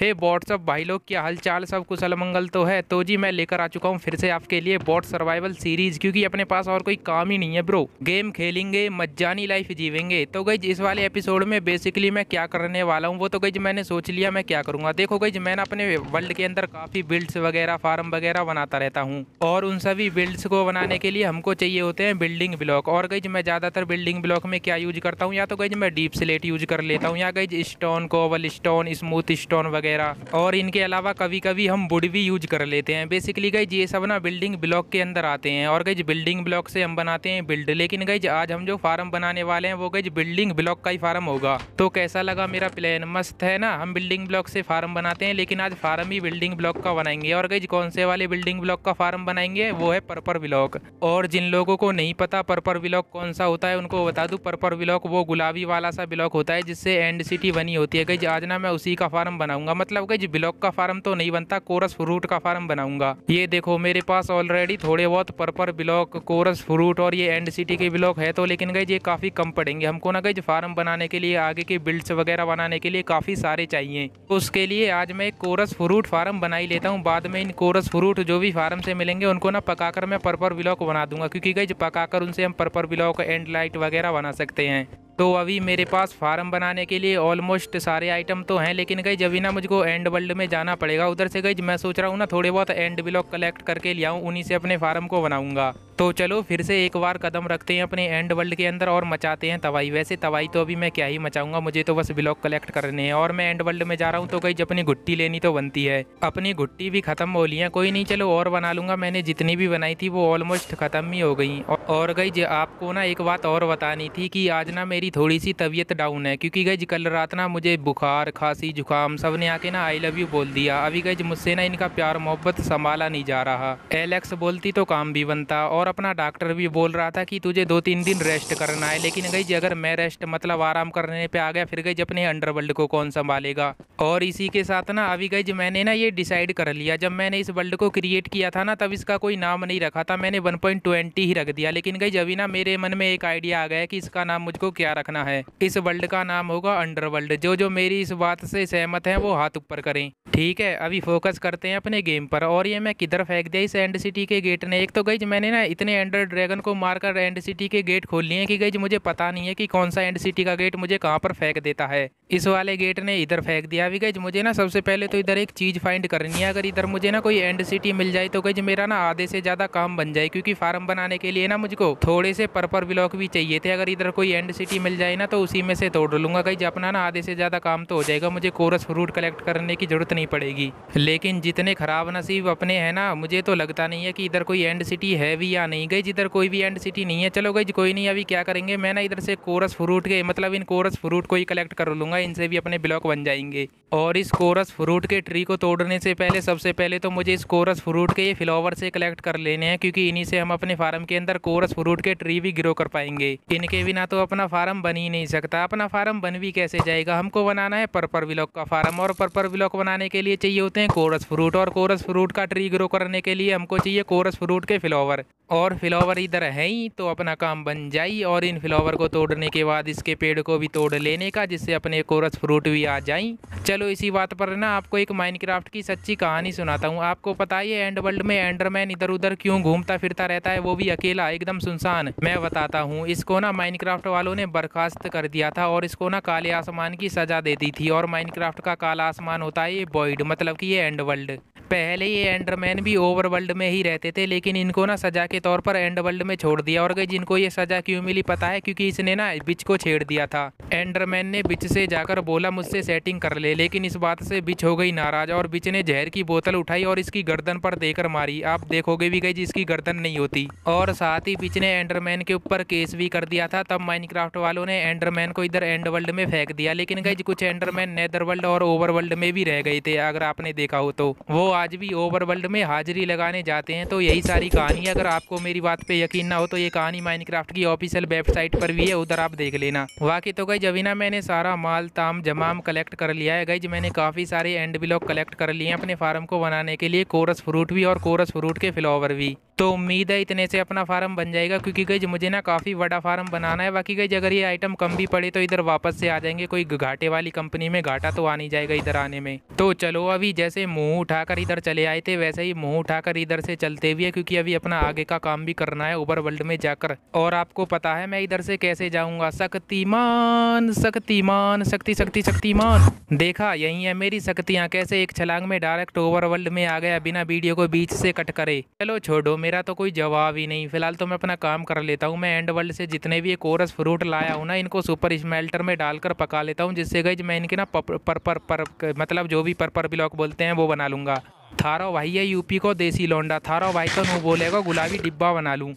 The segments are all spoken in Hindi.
हे व्हाट्सअप भाई लोग क्या हालचाल सब कुशल मंगल तो है तो जी मैं लेकर आ चुका हूँ फिर से आपके लिए बॉट सर्वाइवल सीरीज क्योंकि अपने पास और कोई काम ही नहीं है ब्रो गेम खेलेंगे मज्जानी लाइफ जीवेंगे तो गई इस वाले एपिसोड में बेसिकली मैं क्या करने वाला हूँ वो तो गई मैंने सोच लिया मैं क्या करूँगा देखो गई मैंने अपने वर्ल्ड के अंदर काफ़ी बिल्ड्स वगैरह फार्म वगैरह बनाता रहता हूँ और उन सभी बिल्ड्स को बनाने के लिए हमको चाहिए होते हैं बिल्डिंग ब्लॉक और गई मैं ज़्यादातर बिल्डिंग ब्लॉक में क्या यूज करता हूँ या तो गई मैं डीप स्लेट यूज कर लेता हूँ या गई stone cobble stone smooth stone वगैरह वगैरह और इनके अलावा कभी कभी हम वुड भी यूज कर लेते हैं बेसिकली गई ये सब ना बिल्डिंग ब्लॉक के अंदर आते हैं और गई बिल्डिंग ब्लॉक से हम बनाते हैं बिल्ड लेकिन गई आज हम जो फार्म बनाने वाले हैं वो गई बिल्डिंग ब्लॉक का ही फार्म होगा तो कैसा लगा मेरा प्लान मस्त है ना हम बिल्डिंग ब्लॉक से फार्म बनाते हैं लेकिन आज फार्म ही बिल्डिंग ब्लॉक का बनाएंगे और गई कौन से वाले बिल्डिंग ब्लॉक का फार्म बनाएंगे वो है पर्पर ब्लॉक और जिन लोगों को नहीं पता पर्पर ब्लॉक कौन सा होता है उनको बता दू पर्पर ब्लॉक वो गुलाबी वाला सा ब्लॉक होता है जिससे एंड सिटी बनी होती है गई आज ना मैं उसी का फार्म बनाऊंगा मतलब गज ब्लॉक का फार्म तो नहीं बनता कोरस फ्रूट का फार्म बनाऊंगा ये देखो मेरे पास ऑलरेडी थोड़े बहुत पर्पर ब्लॉक कोरस फ्रूट और ये एंड सिटी के ब्लॉक है तो लेकिन गई ये काफ़ी कम पड़ेंगे हमको ना गई फार्म बनाने के लिए आगे के बिल्ड्स वगैरह बनाने के लिए काफ़ी सारे चाहिए तो उसके लिए आज मैं कोरस फ्रूट फार्म बना ही लेता हूँ बाद में इन कोरस फ्रूट जो भी फार्म से मिलेंगे उनको ना पकाकर मैं पर्पर ब्लॉक बना दूंगा क्योंकि गई पकाकर उनसे हम पर्पर ब्लॉक एंड लाइट वगैरह बना सकते हैं तो अभी मेरे पास फार्म बनाने के लिए ऑलमोस्ट सारे आइटम तो हैं लेकिन गई जब ना मुझको एंड वर्ल्ड में जाना पड़ेगा उधर से गई मैं सोच रहा हूँ ना थोड़े बहुत एंड ब्लॉक कलेक्ट करके ले आऊँ उन्हीं से अपने फार्म को बनाऊँगा तो चलो फिर से एक बार कदम रखते हैं अपने एंड वर्ल्ड के अंदर और मचाते हैं तवाई वैसे तवाई तो अभी मैं क्या ही मचाऊंगा मुझे तो बस ब्लॉक कलेक्ट करने हैं और मैं एंड वर्ल्ड में जा रहा हूँ तो कहीं अपनी घुट्टी लेनी तो बनती है अपनी घुट्टी भी खत्म हो ली है कोई नहीं चलो और बना लूँगा मैंने जितनी भी बनाई थी वो ऑलमोस्ट ख़त्म ही हो गई और गई आपको ना एक बात और बतानी थी कि आज ना मेरी थोड़ी सी तबीयत डाउन है क्योंकि गई कल रात ना मुझे बुखार खांसी जुकाम सब ने आके ना आई लव यू बोल दिया अभी गई मुझसे ना इनका प्यार मोहब्बत संभाला नहीं जा रहा एलेक्स बोलती तो काम भी बनता और अपना डॉक्टर भी बोल रहा था कि तुझे दो तीन दिन रेस्ट करना है लेकिन गई जी अगर मैं रेस्ट मतलब आराम करने पे आ गया फिर गई जी अपने अंडरवर्ल्ड को कौन संभालेगा और इसी के साथ ना अभी गई जी मैंने ना ये डिसाइड कर लिया जब मैंने इस वर्ल्ड को क्रिएट किया था ना तब इसका कोई नाम नहीं रखा था मैंने 1.20 ही रख दिया लेकिन गई जब ना मेरे मन में एक आइडिया आ गया कि इसका नाम मुझको क्या रखना है इस वर्ल्ड का नाम होगा अंडरवर्ल्ड जो जो मेरी इस बात से सहमत है वो हाथ ऊपर करें ठीक है अभी फोकस करते हैं अपने गेम पर और ये मैं किधर फेंक दिया इस एंड सिटी के गेट ने एक तो गई मैंने ना इतने एंडर ड्रैगन को मारकर एंड सिटी के गेट खोल लिए कि गई मुझे पता नहीं है कि कौन सा एंड सिटी का गेट मुझे कहाँ पर फेंक देता है इस वाले गेट ने इधर फेंक दिया भी गई मुझे ना सबसे पहले तो इधर एक चीज़ फाइंड करनी है अगर इधर मुझे ना कोई एंड सिटी मिल जाए तो गई मेरा ना आधे से ज़्यादा काम बन जाए क्योंकि फार्म बनाने के लिए ना मुझको थोड़े से पर्पर ब्लॉक भी चाहिए थे अगर इधर कोई एंड सिटी मिल जाए ना तो उसी में से तोड़ लूँगा गई अपना ना आधे से ज़्यादा काम तो हो जाएगा मुझे कोरस फ्रूट कलेक्ट करने की ज़रूरत नहीं पड़ेगी लेकिन जितने ख़राब नसीब अपने हैं ना मुझे तो लगता नहीं है कि इधर कोई एंड सिटी है भी या यहाँ नहीं गई जिधर कोई भी एंड सिटी नहीं है चलो गई कोई नहीं अभी क्या करेंगे मैं ना इधर से कोरस फ्रूट के मतलब इन कोरस फ्रूट को ही कलेक्ट कर लूँगा इनसे भी अपने ब्लॉक बन जाएंगे और इस कोरस फ्रूट के ट्री को तोड़ने से पहले सबसे पहले तो मुझे इस कोरस फ्रूट के ये फ्लावर से कलेक्ट कर लेने हैं क्योंकि इन्हीं से हम अपने फार्म के अंदर कोरस फ्रूट के ट्री भी ग्रो कर पाएंगे इनके बिना तो अपना फार्म बन ही नहीं सकता अपना फार्म बन भी कैसे जाएगा हमको बनाना है पर्पर ब्लॉक का फार्म और पर्पर ब्लॉक बनाने के लिए चाहिए होते हैं कोरस फ्रूट और कोरस फ्रूट का ट्री ग्रो करने के लिए हमको चाहिए कोरस फ्रूट के फ्लावर और फ्लावर इधर है ही तो अपना काम बन जाए और इन फ्लावर को तोड़ने के बाद इसके पेड़ को भी तोड़ लेने का जिससे अपने कोरस फ्रूट भी आ जाए चलो इसी बात पर ना आपको एक माइनक्राफ्ट की सच्ची कहानी सुनाता हूँ आपको पता ही है एंड वर्ल्ड में एंडरमैन इधर उधर क्यों घूमता फिरता रहता है वो भी अकेला एकदम सुनसान मैं बताता हूँ इसको ना माइनक्राफ्ट वालों ने बर्खास्त कर दिया था और इसको ना काले आसमान की सजा दे दी थी और माइनक्राफ्ट का काला आसमान होता है ये बॉइड मतलब की ये एंड वर्ल्ड पहले ये एंडरमैन भी ओवरवर्ल्ड में ही रहते थे लेकिन इनको ना सजा के तौर पर एंड वर्ल्ड में छोड़ दिया और गई जिनको ये सजा क्यों मिली पता है क्योंकि इसने ना बिच को छेड़ दिया था एंडरमैन ने बिच से जाकर बोला मुझसे सेटिंग कर ले लेकिन इस बात से बिच हो गई नाराज और बिच ने जहर की बोतल उठाई और इसकी गर्दन पर देकर मारी आप देखोगे भी गई जिसकी गर्दन नहीं होती और साथ ही बिच ने एंडरमैन के ऊपर केस भी कर दिया था तब माइनक्राफ्ट वालों ने एंडरमैन को इधर एंड वर्ल्ड में फेंक दिया लेकिन गई कुछ एंडरमैन नेदर वर्ल्ड और ओवर वर्ल्ड में भी रह गए थे अगर आपने देखा हो तो वो आज भी ओवर वर्ल्ड में हाजिरी लगाने जाते हैं तो यही सारी कहानी अगर आप आपको मेरी बात पे यकीन ना हो तो ये कहानी माइनक्राफ्ट की ऑफिशियल वेबसाइट पर भी है उधर आप देख लेना वाकई तो गई जबी ना मैंने सारा माल ताम जमाम कलेक्ट कर लिया है गई मैंने काफ़ी सारे एंड ब्लॉक कलेक्ट कर लिए हैं अपने फार्म को बनाने के लिए कोरस फ्रूट भी और कोरस फ्रूट के फ्लावर भी तो उम्मीद है इतने से अपना फार्म बन जाएगा क्योंकि गई मुझे ना काफ़ी बड़ा फार्म बनाना है बाकी गई अगर ये आइटम कम भी पड़े तो इधर वापस से आ जाएंगे कोई घाटे वाली कंपनी में घाटा तो आ नहीं जाएगा इधर आने में तो चलो अभी जैसे मुंह उठाकर इधर चले आए थे वैसे ही मुंह उठाकर इधर से चलते भी है क्योंकि अभी अपना आगे का काम भी करना है ओवर वर्ल्ड में जाकर और आपको पता है मैं इधर से कैसे जाऊँगा शक्तिमान शक्तिमान शक्ति शक्ति शक्तिमान देखा यही है मेरी शक्तियाँ कैसे एक छलांग में डायरेक्ट ओवर वर्ल्ड में आ गया बिना वीडियो को बीच से कट करे चलो छोड़ो मेरे मेरा तो कोई जवाब ही नहीं फ़िलहाल तो मैं अपना काम कर लेता हूँ मैं एंड वर्ल्ड से जितने भी ये कोरस फ्रूट लाया हूँ ना इनको सुपर स्मेल्टर में डालकर पका लेता हूँ जिससे गई मैं इनके ना पर पर पर, मतलब जो भी पर ब्लॉक बोलते हैं वो बना लूँगा थारो भाई है यूपी को देसी लौंडा थारो भाई को नू बोलेगा गुलाबी डिब्बा बना लूँ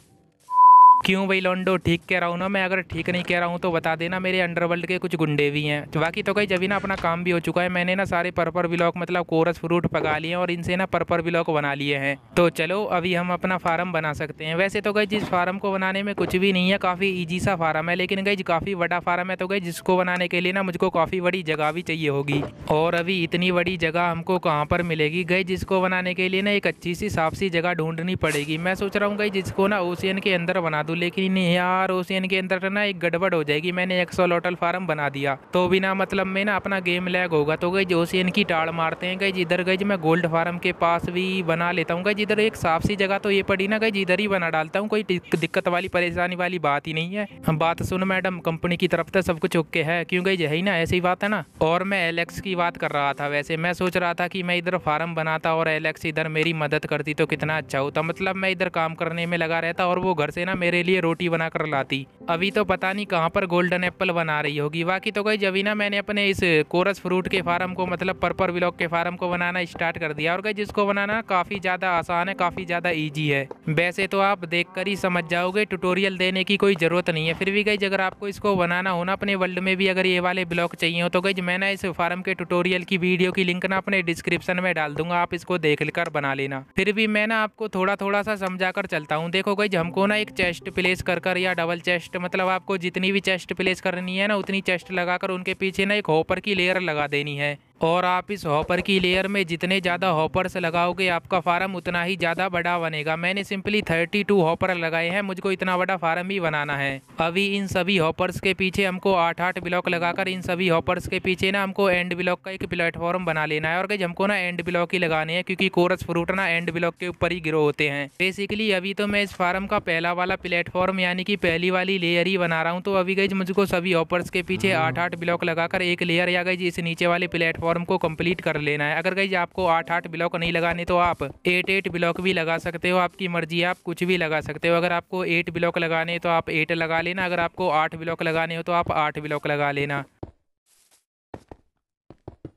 क्यों भाई लॉन्डो ठीक कह रहा हूँ ना मैं अगर ठीक नहीं कह रहा हूँ तो बता देना मेरे अंडरवर्ल्ड के कुछ गुंडे भी हैं तो बाकी तो कहीं जब ना अपना काम भी हो चुका है मैंने ना सारे पर्पर ब्लॉक मतलब कोरस फ्रूट पका लिए और इनसे ना पर्पर ब्लॉक बना लिए हैं तो चलो अभी हम अपना फार्म बना सकते हैं वैसे तो गई जिस फार्म को बनाने में कुछ भी नहीं है काफ़ी ईजी सा फार्म है लेकिन गई काफ़ी बड़ा फार्म है तो गई जिसको बनाने के लिए ना मुझको काफ़ी बड़ी जगह भी चाहिए होगी और अभी इतनी बड़ी जगह हमको कहाँ पर मिलेगी गई जिसको बनाने के लिए ना एक अच्छी सी साफ सी जगह ढूंढनी पड़ेगी मैं सोच रहा हूँ गई जिसको ना ओशियन के अंदर बना दूँ दूँ तो लेकिन यार ओशियन के अंदर ना एक गड़बड़ हो जाएगी मैंने एक सौ लोटल फार्म बना दिया तो बिना मतलब में ना अपना गेम लैग होगा तो गई ओशियन की टाड़ मारते हैं गई जिधर गई मैं गोल्ड फार्म के पास भी बना लेता हूँ गई जिधर एक साफ सी जगह तो ये पड़ी ना गई जिधर ही बना डालता हूँ कोई दिक्कत वाली परेशानी वाली बात ही नहीं है बात सुन मैडम कंपनी की तरफ से तो सब कुछ ओके है क्यों गई यही ना ऐसी बात है ना और मैं एलेक्स की बात कर रहा था वैसे मैं सोच रहा था कि मैं इधर फार्म बनाता और एलेक्स इधर मेरी मदद करती तो कितना अच्छा होता मतलब मैं इधर काम करने में लगा रहता और वो घर से ना मेरे लिए रोटी बनाकर लाती अभी तो पता नहीं कहाँ पर गोल्डन एप्पल बना रही होगी बाकी तो गई जब ना मैंने अपने इस कोरस फ्रूट के फार्म को मतलब पर्पर ब्लॉक के फार्म को बनाना स्टार्ट कर दिया और गई जिसको बनाना काफ़ी ज़्यादा आसान है काफ़ी ज़्यादा ईजी है वैसे तो आप देख ही समझ जाओगे टूटोरियल देने की कोई ज़रूरत नहीं है फिर भी गई अगर आपको इसको बनाना होना अपने वर्ल्ड में भी अगर ये वाले ब्लॉक चाहिए हो तो गई मैंने इस फार्म के टूटोरियल की वीडियो की लिंक ना अपने डिस्क्रिप्शन में डाल दूंगा आप इसको देख कर बना लेना फिर भी मैं ना आपको थोड़ा थोड़ा सा समझा कर चलता हूँ देखो गई हमको ना एक चेस्ट चेस्ट प्लेस कर कर या डबल चेस्ट मतलब आपको जितनी भी चेस्ट प्लेस करनी है ना उतनी चेस्ट लगाकर उनके पीछे ना एक होपर की लेयर लगा देनी है और आप इस हॉपर की लेयर में जितने ज़्यादा हॉपर्स लगाओगे आपका फार्म उतना ही ज़्यादा बड़ा बनेगा मैंने सिंपली थर्टी टू हॉपर लगाए हैं मुझको इतना बड़ा फार्म ही बनाना है अभी इन सभी हॉपर्स के पीछे हमको आठ आठ ब्लॉक लगाकर इन सभी हॉपर्स के पीछे ना हमको एंड ब्लॉक का एक प्लेटफॉर्म बना लेना है और गई हमको ना एंड ब्लॉक ही लगाने हैं क्योंकि कोरस फ्रूट ना एंड ब्लॉक के ऊपर ही ग्रो होते हैं बेसिकली अभी तो मैं इस फार्म का पहला वाला प्लेटफॉर्म यानी कि पहली वाली लेयर ही बना रहा हूँ तो अभी गई मुझको सभी हॉपर्स के पीछे आठ आठ ब्लॉक लगाकर एक लेयर या गई इस नीचे वाले प्लेटफॉर्म फॉर्म को कंप्लीट कर लेना है अगर कहीं आपको आठ आठ ब्लॉक नहीं लगाने तो आप एट एट ब्लॉक भी लगा सकते हो आपकी मर्जी आप कुछ भी लगा सकते हो अगर आपको एट ब्लॉक लगाने तो आप एट लगा लेना अगर आपको आठ ब्लॉक लगाने हो तो आप आठ ब्लॉक लगा लेना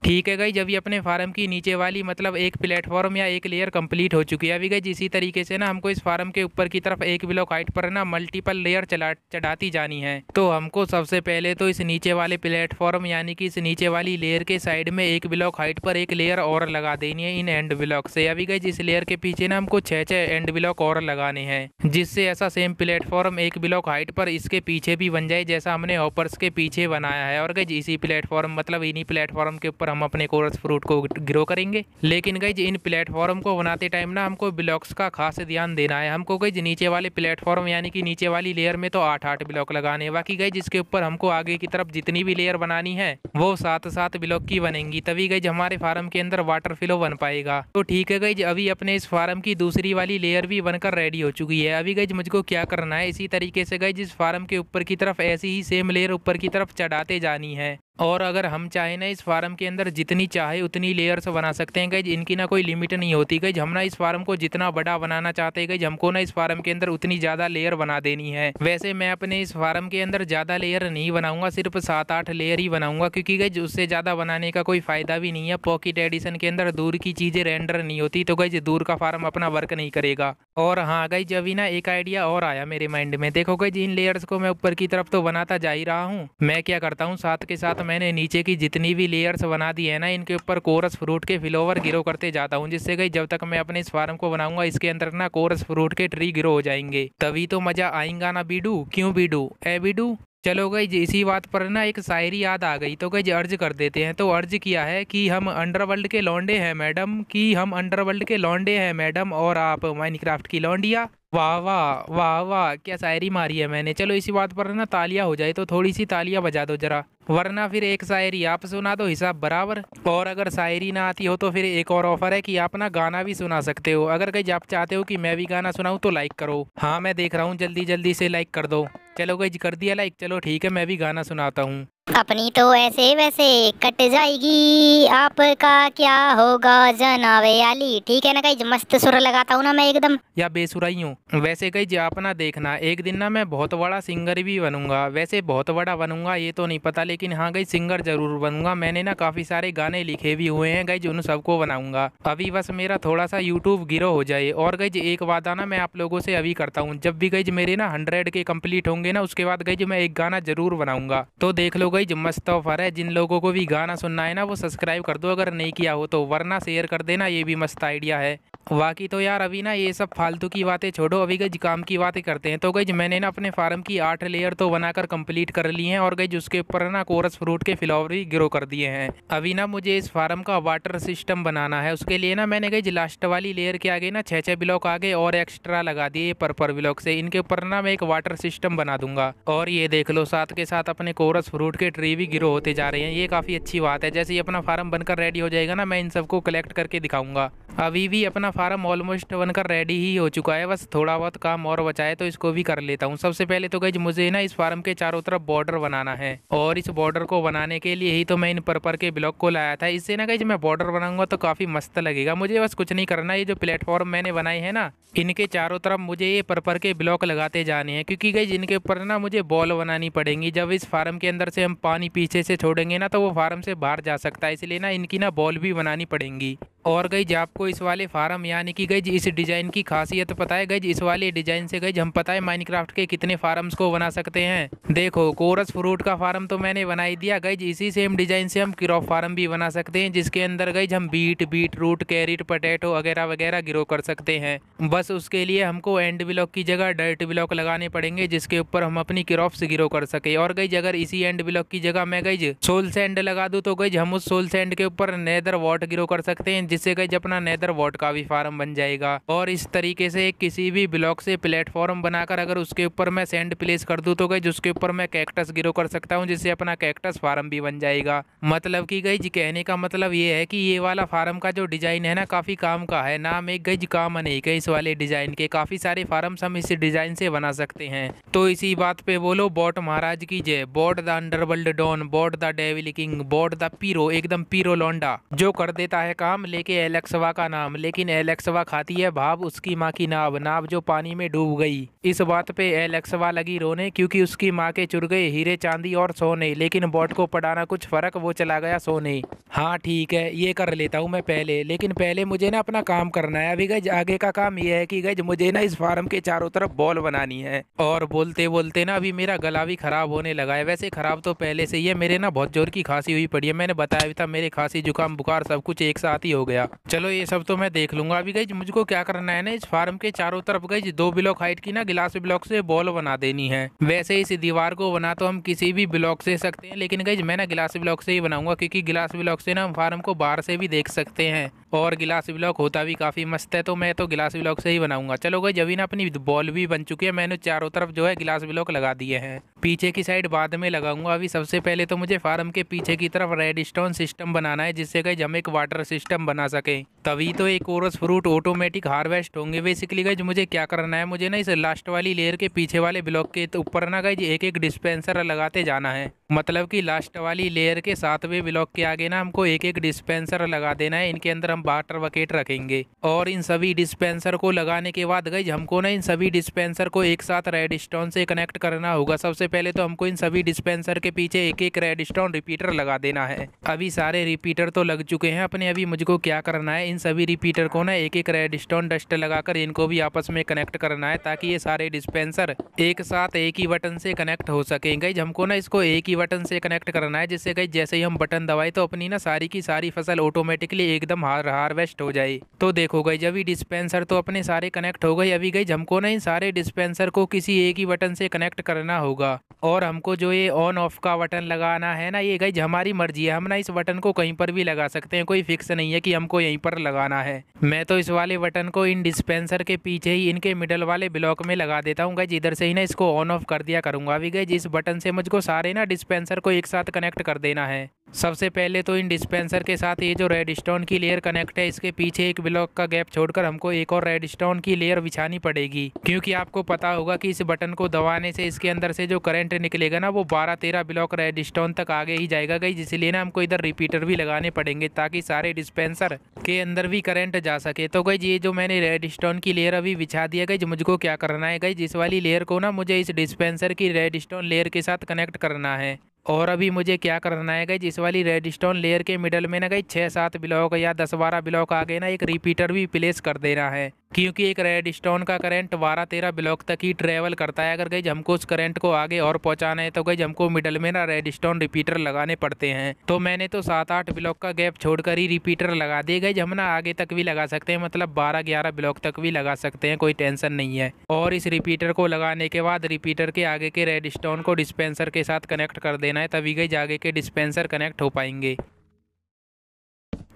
ठीक है गई जब भी अपने फार्म की नीचे वाली मतलब एक प्लेटफॉर्म या एक लेयर कंप्लीट हो चुकी है अभी गई इसी तरीके से ना हमको इस फार्म के ऊपर की तरफ एक ब्लॉक हाइट पर ना मल्टीपल लेयर चला चढ़ाती जानी है तो हमको सबसे पहले तो इस नीचे वाले प्लेटफॉर्म यानी कि इस नीचे वाली लेयर के साइड में एक ब्लॉक हाइट पर एक लेयर और लगा देनी है इन एंड ब्लॉक से अभी गई इस लेयर के पीछे ना हमको छः छः एंड ब्लॉक और लगाने हैं जिससे ऐसा सेम प्लेटफॉर्म एक ब्लॉक हाइट पर इसके पीछे भी बन जाए जैसा हमने ऑपर्स के पीछे बनाया है और गई इसी प्लेटफॉर्म मतलब इन्हीं प्लेटफॉर्म के ऊपर हम अपने कोरस फ्रूट को ग्रो करेंगे लेकिन गई इन प्लेटफॉर्म को बनाते टाइम ना हमको ब्लॉक्स का खास ध्यान देना है हमको गई नीचे वाले प्लेटफॉर्म यानी कि नीचे वाली लेयर में तो आठ आठ ब्लॉक लगाने बाकी गई जिसके ऊपर हमको आगे की तरफ जितनी भी लेयर बनानी है वो सात सात ब्लॉक की बनेंगी तभी गई हमारे फार्म के अंदर वाटर फ्लो बन पाएगा तो ठीक है गई अभी अपने इस फार्म की दूसरी वाली लेयर भी बनकर रेडी हो चुकी है अभी गई मुझको क्या करना है इसी तरीके से गई जिस फार्म के ऊपर की तरफ ऐसी ही सेम लेयर ऊपर की तरफ चढ़ाते जानी है और अगर हम चाहें ना इस फार्म के अंदर जितनी चाहे उतनी लेयर्स बना सकते हैं गई इनकी ना कोई लिमिट नहीं होती गई हम ना इस फार्म को जितना बड़ा बनाना चाहते हैं गई हमको ना इस फार्म के अंदर उतनी ज़्यादा लेयर बना देनी है वैसे मैं अपने इस फार्म के अंदर ज़्यादा लेयर नहीं बनाऊंगा सिर्फ सात आठ लेयर ही बनाऊंगा क्योंकि गई उससे ज़्यादा बनाने का कोई फ़ायदा भी नहीं है पॉकेट एडिशन के अंदर दूर की चीज़ें रेंडर नहीं होती तो गई दूर का फार्म अपना वर्क नहीं करेगा और हाँ गई जब ना एक आइडिया और आया मेरे माइंड में देखो गई इन लेयर्स को मैं ऊपर की तरफ तो बनाता जा ही रहा हूँ मैं क्या करता हूँ साथ के साथ मैंने नीचे की जितनी भी लेयर्स बना दी है ना इनके ऊपर कोरस फ्रूट के फ्लोवर ग्रो करते जाता हूँ जिससे कि जब तक मैं अपने इस फार्म को बनाऊंगा इसके अंदर ना कोरस फ्रूट के ट्री ग्रो हो जाएंगे तभी तो मज़ा आएगा ना बीडू क्यों बीडू ए बीडू चलो गई इसी बात पर ना एक शायरी याद आ गई तो गई अर्ज कर देते हैं तो अर्ज किया है कि हम अंडरवर्ल्ड के लौंडे हैं मैडम कि हम अंडरवर्ल्ड के लौंडे हैं मैडम और आप माइनक्राफ्ट की लौंडिया वाह वाह वाह वाह क्या शायरी मारी है मैंने चलो इसी बात पर ना तालियां हो जाए तो थोड़ी सी तालियां बजा दो जरा वरना फिर एक शायरी आप सुना दो हिसाब बराबर और अगर शायरी ना आती हो तो फिर एक और ऑफर है कि आप ना गाना भी सुना सकते हो अगर कहीं आप चाहते हो कि मैं भी गाना सुनाऊँ तो लाइक करो हाँ मैं देख रहा हूँ जल्दी जल्दी से लाइक कर दो चलो गई कर दिया लाइक चलो ठीक है मैं भी गाना सुनाता हूँ अपनी तो ऐसे वैसे कट जाएगी आपका क्या होगा जनावे आली ठीक है ना कहीं मस्त सुर लगाता हूँ ना मैं एकदम या बेसुराई हूँ वैसे कहीं जी आप ना देखना एक दिन ना मैं बहुत बड़ा सिंगर भी बनूंगा वैसे बहुत बड़ा बनूंगा ये तो नहीं पता लेकिन हाँ गई सिंगर जरूर बनूंगा मैंने ना काफी सारे गाने लिखे भी हुए हैं गई उन सबको बनाऊंगा अभी बस मेरा थोड़ा सा यूट्यूब गिरो हो जाए और गई जी एक वादा ना मैं आप लोगों से अभी करता हूँ जब भी गई मेरे ना हंड्रेड के कम्प्लीट होंगे ना उसके बाद गई मैं एक गाना जरूर बनाऊंगा तो देख लो गई जो मस्त ऑफर है जिन लोगों को भी गाना सुनना है ना वो सब्सक्राइब कर दो अगर नहीं किया हो तो वरना शेयर कर देना ये भी मस्त आइडिया है बाकी तो यार अभी ना ये सब फालतू की बातें छोड़ो अभी गई काम की बातें करते हैं तो गई मैंने ना अपने फार्म की आठ लेयर तो बनाकर कंप्लीट कर ली हैं और गई उसके ऊपर ना कोरस फ्रूट के फ्लावर भी ग्रो कर दिए हैं अभी ना मुझे इस फार्म का वाटर सिस्टम बनाना है उसके लिए ना मैंने गई लास्ट वाली लेयर के आगे ना छः छः ब्लॉक आगे और एक्स्ट्रा लगा दिए पर्पर ब्लॉक से इनके ऊपर ना मैं एक वाटर सिस्टम बना दूंगा और ये देख लो साथ के साथ अपने कोरस फ्रूट के ट्री भी ग्रो होते जा रहे हैं ये काफ़ी अच्छी बात है जैसे ही अपना फार्म बनकर रेडी हो जाएगा ना मैं इन सबको कलेक्ट करके दिखाऊंगा अभी भी अपना फार्म ऑलमोस्ट बनकर रेडी ही हो चुका है बस थोड़ा बहुत काम और बचा है तो इसको भी कर लेता हूँ सबसे पहले तो गई मुझे ना इस फार्म के चारों तरफ बॉर्डर बनाना है और इस बॉर्डर को बनाने के लिए ही तो मैं इन पर्पर के ब्लॉक को लाया था इससे ना गई मैं बॉर्डर बनाऊंगा तो काफ़ी मस्त लगेगा मुझे बस कुछ नहीं करना ये जो प्लेटफॉर्म मैंने बनाई है ना इनके चारों तरफ मुझे ये पर्पर के ब्लॉक लगाते जाने हैं क्योंकि गई इनके ऊपर ना मुझे बॉल बनानी पड़ेगी जब इस फार्म के अंदर से हम पानी पीछे से छोड़ेंगे ना तो वो फार्म से बाहर जा सकता है इसलिए ना इनकी ना बॉल भी बनानी पड़ेंगी और गई आपको इस वाले फार्म यानी कि गई इस डिज़ाइन की खासियत पता है गई इस वाले डिज़ाइन से गई हम पता है माइनक्राफ्ट के कितने फार्म्स को बना सकते हैं देखो कोरस फ्रूट का फार्म तो मैंने बना ही दिया गई इसी सेम डिज़ाइन से हम क्रॉप फार्म भी बना सकते हैं जिसके अंदर गई हम beet beetroot carrot potato वगैरह वगैरह ग्रो कर सकते हैं बस उसके लिए हमको एंड ब्लॉक की जगह डर्ट ब्लॉक लगाने पड़ेंगे जिसके ऊपर हम अपनी क्रॉप्स ग्रो कर सके और गई अगर इसी एंड ब्लॉक की जगह मैं गई सोल सेंड लगा दूँ तो गई हम उस सोल सेंड के ऊपर नेदर वॉट ग्रो कर सकते हैं जिससे कि अपना नेदर वोट का भी फार्म बन जाएगा और इस तरीके से किसी भी ब्लॉक से प्लेटफॉर्म बनाकर अगर उसके ऊपर मैं सेंड प्लेस कर दूँ तो गई जिसके ऊपर मैं कैक्टस ग्रो कर सकता हूँ जिससे अपना कैक्टस फार्म भी बन जाएगा मतलब की गई जी कहने का मतलब ये है कि ये वाला फार्म का जो डिज़ाइन है ना काफ़ी काम का है नाम एक गई काम अनेक है इस वाले डिज़ाइन के काफ़ी सारे फार्म्स हम इस डिज़ाइन से बना सकते हैं तो इसी बात पे बोलो बॉट महाराज की जय bot the underworld don bot the devil king bot the pro एकदम पीरो लौंडा जो कर देता है काम लेकिन के एलेक्सवा का नाम लेकिन एलेक्सवा खाती है भाप उसकी माँ की नाव नाव जो पानी में डूब गई इस बात पे एलेक्सवा लगी रोने क्योंकि उसकी माँ के चुर गए हीरे चांदी और सोने लेकिन बॉट को पढ़ाना कुछ फर्क वो चला गया सोने हाँ ठीक है ये कर लेता हूँ मैं पहले लेकिन पहले मुझे ना अपना काम करना है अभी गज आगे का काम ये है कि गज मुझे ना इस फार्म के चारों तरफ बॉल बनानी है और बोलते बोलते ना अभी मेरा गला भी खराब होने लगा है वैसे खराब तो पहले से ही है मेरे ना बहुत जोर की खांसी हुई पड़ी है मैंने बताया भी था मेरे खांसी जुकाम बुखार सब कुछ एक साथ ही हो गया गया चलो ये सब तो मैं देख लूंगा अभी गई मुझको क्या करना है ना इस फार्म के चारों तरफ गई दो ब्लॉक हाइट की ना गिलास ब्लॉक से बॉल बना देनी है वैसे इस दीवार को बना तो हम किसी भी ब्लॉक से सकते हैं लेकिन गई मैं ना गिलास ब्लॉक से ही बनाऊंगा क्योंकि गिलास ब्लॉक से ना हम फार्म को बाहर से भी देख सकते हैं और गिलास ब्लॉक होता भी काफ़ी मस्त है तो मैं तो गिलास ब्लॉक से ही बनाऊंगा चलो गई जबीन अपनी बॉल भी बन चुकी है मैंने चारों तरफ जो है गिलास ब्लॉक लगा दिए हैं पीछे की साइड बाद में लगाऊंगा अभी सबसे पहले तो मुझे फार्म के पीछे की तरफ रेड स्टोन सिस्टम बनाना है जिससे कहीं हम एक वाटर सिस्टम बना सकें तभी तो एक कोरस फ्रूट ऑटोमेटिक हार्वेस्ट होंगे बेसिकली गई मुझे क्या करना है मुझे ना इस लास्ट वाली लेयर के पीछे वाले ब्लॉक के तो ऊपर ना गई एक एक डिस्पेंसर लगाते जाना है मतलब कि लास्ट वाली लेयर के सातवें ब्लॉक के आगे ना हमको एक एक डिस्पेंसर लगा देना है इनके अंदर हम वाटर वकेट रखेंगे और इन सभी डिस्पेंसर को लगाने के बाद गई हमको ना इन सभी डिस्पेंसर को एक साथ रेड स्टोन से कनेक्ट करना होगा सबसे पहले तो हमको इन सभी डिस्पेंसर के पीछे एक एक रेड स्टोन रिपीटर लगा देना है अभी सारे रिपीटर तो लग चुके हैं अपने अभी मुझको क्या करना है इन सभी रिपीटर को ना एक एक रेडस्टोन डस्ट लगाकर इनको भी आपस में कनेक्ट करना है ताकि ये सारे डिस्पेंसर एक साथ एक ही बटन से कनेक्ट हो सके गई हमको ना इसको एक ही बटन से कनेक्ट करना है जिससे गई जैसे ही हम बटन दबाए तो अपनी ना सारी की सारी फसल ऑटोमेटिकली एकदम हार्वेस्ट हो जाए तो देखो गई जब डिस्पेंसर तो अपने सारे कनेक्ट हो गए अभी गई हमको ना इन सारे डिस्पेंसर को किसी एक ही बटन से कनेक्ट करना होगा और हमको जो ये ऑन ऑफ का बटन लगाना है ना ये गई हमारी मर्जी है हम ना इस बटन को कहीं पर भी लगा सकते हैं कोई फिक्स नहीं है कि हमको यहीं पर लगाना है मैं तो इस वाले बटन को इन डिस्पेंसर के पीछे ही इनके मिडल वाले ब्लॉक में लगा देता हूँ गई इधर से ही ना इसको ऑन ऑफ कर दिया करूँगा अभी गई इस बटन से मुझको सारे ना डिस्पेंसर को एक साथ कनेक्ट कर देना है सबसे पहले तो इन डिस्पेंसर के साथ ये जो रेडस्टोन की लेयर कनेक्ट है इसके पीछे एक ब्लॉक का गैप छोड़कर हमको एक और रेडस्टोन की लेयर बिछानी पड़ेगी क्योंकि आपको पता होगा कि इस बटन को दबाने से इसके अंदर से जो करंट निकलेगा ना वो 12-13 ब्लॉक रेडस्टोन तक आगे ही जाएगा गई इसलिए ना हमको इधर रिपीटर भी लगाने पड़ेंगे ताकि सारे डिस्पेंसर के अंदर भी करंट जा सके तो गई ये जो मैंने स्टोन की लेयर अभी बिछा दिया गई मुझको क्या करना है गई जिस वाली लेयर को ना मुझे इस डिस्पेंसर की स्टोन लेयर के साथ कनेक्ट करना है और अभी मुझे क्या करना है गई जिस वाली रेडस्टोन लेयर के मिडल में ना गई छः सात ब्लॉक या दस बारह ब्लॉक आ गए ना एक रिपीटर भी प्लेस कर देना है क्योंकि एक रेडस्टोन का करंट बारह तेरह ब्लॉक तक ही ट्रेवल करता है अगर गई हमको उस करंट को आगे और पहुंचाना है तो गई हमको मिडल में ना रेडस्टोन रिपीटर लगाने पड़ते हैं तो मैंने तो सात आठ ब्लॉक का गैप छोड़कर ही रिपीटर लगा दिए गई हम ना आगे तक भी लगा सकते हैं मतलब बारह ग्यारह ब्लॉक तक भी लगा सकते हैं कोई टेंशन नहीं है और इस रिपीटर को लगाने के बाद रिपीटर के आगे के स्टोन को डिस्पेंसर के साथ कनेक्ट कर देना है तभी गई आगे के डिस्पेंसर कनेक्ट हो पाएंगे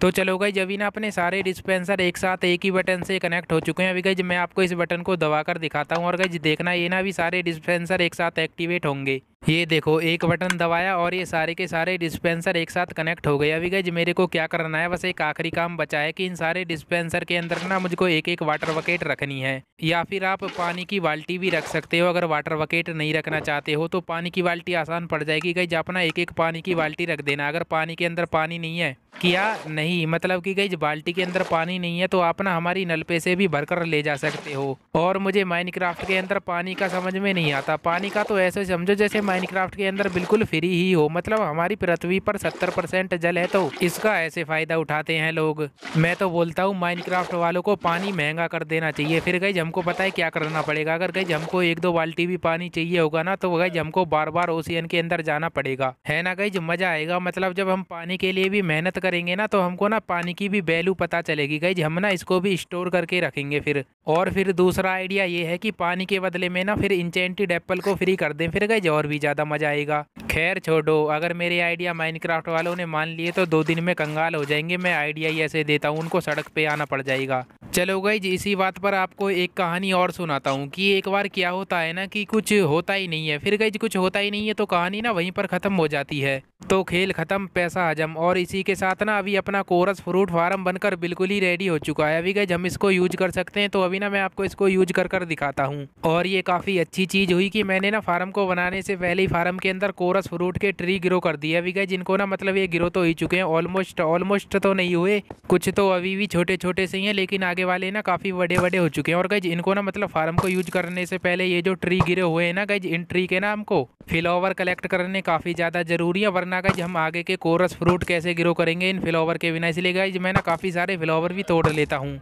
तो चलो गई अभी ना अपने सारे डिस्पेंसर एक साथ एक ही बटन से कनेक्ट हो चुके हैं अभी गई मैं आपको इस बटन को दबा कर दिखाता हूँ और गई देखना ये ना अभी सारे डिस्पेंसर एक साथ एक्टिवेट होंगे ये देखो एक बटन दबाया और ये सारे के सारे डिस्पेंसर एक साथ कनेक्ट हो गए अभी गज मेरे को क्या करना है बस एक आखिरी काम बचा है कि इन सारे डिस्पेंसर के अंदर ना मुझको एक एक वाटर वकेट रखनी है या फिर आप पानी की बाल्टी भी रख सकते हो अगर वाटर वकेट नहीं रखना चाहते हो तो पानी की बाल्टी आसान पड़ जाएगी गई अपना एक एक पानी की बाल्टी रख देना अगर पानी के अंदर पानी नहीं है किया नहीं मतलब कि गई बाल्टी के अंदर पानी नहीं है तो आप ना हमारी नलपे से भी भरकर ले जा सकते हो और मुझे माइनक्राफ्ट के अंदर पानी का समझ में नहीं आता पानी का तो ऐसे समझो जैसे माइनक्राफ्ट के अंदर बिल्कुल फ्री ही हो मतलब हमारी पृथ्वी पर सत्तर परसेंट जल है तो इसका ऐसे फायदा उठाते हैं लोग मैं तो बोलता हूँ माइनक्राफ्ट वालों को पानी महंगा कर देना चाहिए फिर गई हमको पता है क्या करना पड़ेगा अगर गई हमको एक दो बाल्टी भी पानी चाहिए होगा ना तो गई हमको बार बार ओशियन के अंदर जाना पड़ेगा है ना गई मजा आएगा मतलब जब हम पानी के लिए भी मेहनत करेंगे ना तो हमको ना पानी की भी वैल्यू पता चलेगी गई हम ना इसको भी स्टोर करके रखेंगे फिर और फिर दूसरा आइडिया ये है कि पानी के बदले में ना फिर इंचेंटेड एप्पल को फ्री कर दें फिर गई और भी ज़्यादा मज़ा आएगा खैर छोड़ो अगर मेरे आइडिया माइनक्राफ्ट वालों ने मान लिए तो दो दिन में कंगाल हो जाएंगे मैं आइडिया ही ऐसे देता हूँ उनको सड़क पे आना पड़ जाएगा चलो गई इसी बात पर आपको एक कहानी और सुनाता हूँ कि एक बार क्या होता है ना कि कुछ होता ही नहीं है फिर गई कुछ होता ही नहीं है तो कहानी ना वहीं पर ख़त्म हो जाती है तो खेल ख़त्म पैसा हजम और इसी के साथ ना अभी अपना कोरस फ्रूट फार्म बनकर बिल्कुल ही रेडी हो चुका है अभी गई हम इसको यूज कर सकते हैं तो अभी ना मैं आपको इसको यूज कर कर दिखाता हूँ और ये काफ़ी अच्छी चीज़ हुई कि मैंने ना फार्म को बनाने से पहले पहले ही फार्म के अंदर कोरस फ्रूट के ट्री ग्रो कर दिए अभी गए जिनको ना मतलब ये ग्रो तो ही चुके हैं ऑलमोस्ट ऑलमोस्ट तो नहीं हुए कुछ तो अभी भी छोटे छोटे से ही हैं लेकिन आगे वाले ना काफ़ी बड़े बड़े हो चुके हैं और गई इनको ना मतलब फार्म को यूज करने से पहले ये जो ट्री गिरे हुए हैं ना गई इन ट्री के ना हमको फ्लावर कलेक्ट करने काफ़ी ज़्यादा ज़रूरी है वरना गई हम आगे के कोरस फ्रूट कैसे ग्रो करेंगे इन फ्लावर के बिना इसलिए गई मैं ना काफ़ी सारे फ्लावर भी तोड़ लेता हूँ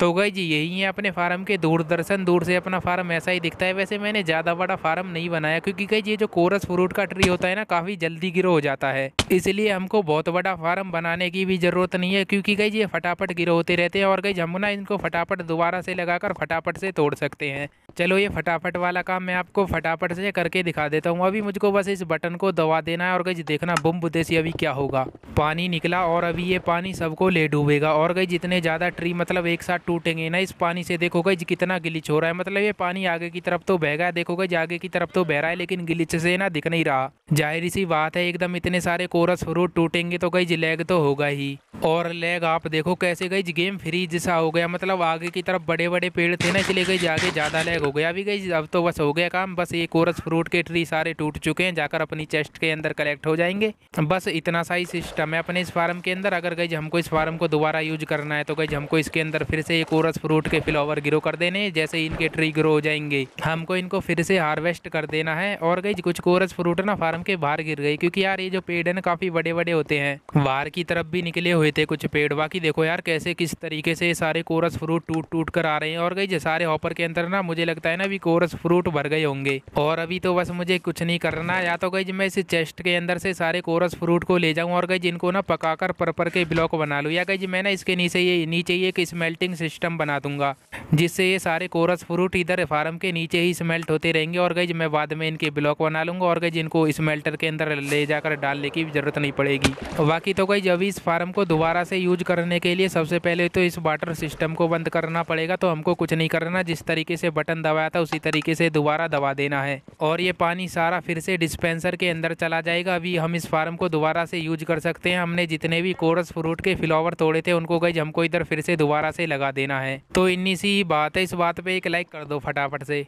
तो गई जी यही है अपने फार्म के दूरदर्शन दूर से अपना फार्म ऐसा ही दिखता है वैसे मैंने ज़्यादा बड़ा फार्म नहीं बनाया क्योंकि गई ये जो कोरस फ्रूट का ट्री होता है ना काफ़ी जल्दी गिरो हो जाता है इसलिए हमको बहुत बड़ा फार्म बनाने की भी ज़रूरत नहीं है क्योंकि गई ये फटाफट गिरो होते रहते हैं और गई हम ना इनको फटाफट दोबारा से लगाकर फटाफट से तोड़ सकते हैं चलो ये फटाफट वाला काम मैं आपको फटाफट से करके दिखा देता हूँ अभी मुझको बस इस बटन को दबा देना है और गई देखना बुम से अभी क्या होगा पानी निकला और अभी ये पानी सबको ले डूबेगा और गई जितने ज़्यादा ट्री मतलब एक साथ टूटेंगे ना इस पानी से देखो गई कितना गिलीच हो रहा है मतलब ये पानी आगे की तरफ तो बह गया देखो गई आगे की तरफ तो बह रहा है लेकिन गिलीच से ना दिख नहीं रहा जाहिर सी बात है एकदम इतने सारे कोरस फ्रूट टूटेंगे तो गई लैग तो होगा ही और लैग आप देखो कैसे गई गेम फ्रीज सा हो गया मतलब आगे की तरफ बड़े बड़े पेड़ थे ना इसलिए गई आगे ज़्यादा लैग हो गया अभी गई अब तो बस हो गया काम बस ये कोरस फ्रूट के ट्री सारे टूट चुके हैं जाकर अपनी चेस्ट के अंदर कलेक्ट हो जाएंगे बस इतना सा ही सिस्टम है अपने इस फार्म के अंदर अगर गई हमको इस फार्म को दोबारा यूज करना है तो गई हमको इसके अंदर फिर से से एक फ्रूट के फ्लावर ग्रो कर देने जैसे इनके ट्री ग्रो हो जाएंगे हमको इनको फिर से हार्वेस्ट कर देना है और गई कुछ कोरस फ्रूट ना फार्म के बाहर गिर गई क्योंकि यार ये जो पेड़ है ना काफ़ी बड़े बड़े होते हैं बाहर की तरफ भी निकले हुए थे कुछ पेड़ बाकी देखो यार कैसे किस तरीके से सारे कोरस फ्रूट टूट टूट कर आ रहे हैं और गई जो सारे हॉपर के अंदर ना मुझे लगता है ना अभी कोरस फ्रूट भर गए होंगे और अभी तो बस मुझे कुछ नहीं करना या तो गई मैं इस चेस्ट के अंदर से सारे कोरस फ्रूट को ले जाऊँ और गई जिनको ना पकाकर पर के ब्लॉक बना लू या गई मैं ना इसके नीचे ये नीचे ये स्मेल्टिंग सिस्टम बना दूंगा जिससे ये सारे कोरस फ्रूट इधर फार्म के नीचे ही स्मेल्ट होते रहेंगे और गई मैं बाद में इनके ब्लॉक बना लूँगा और गई इनको स्मेल्टर के अंदर ले जाकर डालने की ज़रूरत नहीं पड़ेगी बाकी तो गई अभी इस फार्म को दोबारा से यूज करने के लिए सबसे पहले तो इस वाटर सिस्टम को बंद करना पड़ेगा तो हमको कुछ नहीं करना जिस तरीके से बटन दबाया था उसी तरीके से दोबारा दबा देना है और ये पानी सारा फिर से डिस्पेंसर के अंदर चला जाएगा अभी हम इस फार्म को दोबारा से यूज कर सकते हैं हमने जितने भी कोरस फ्रूट के फ्लावर तोड़े थे उनको गई हमको इधर फिर से दोबारा से लगा देना है तो इन्नी सी ही बात है इस बात पे एक लाइक कर दो फटाफट से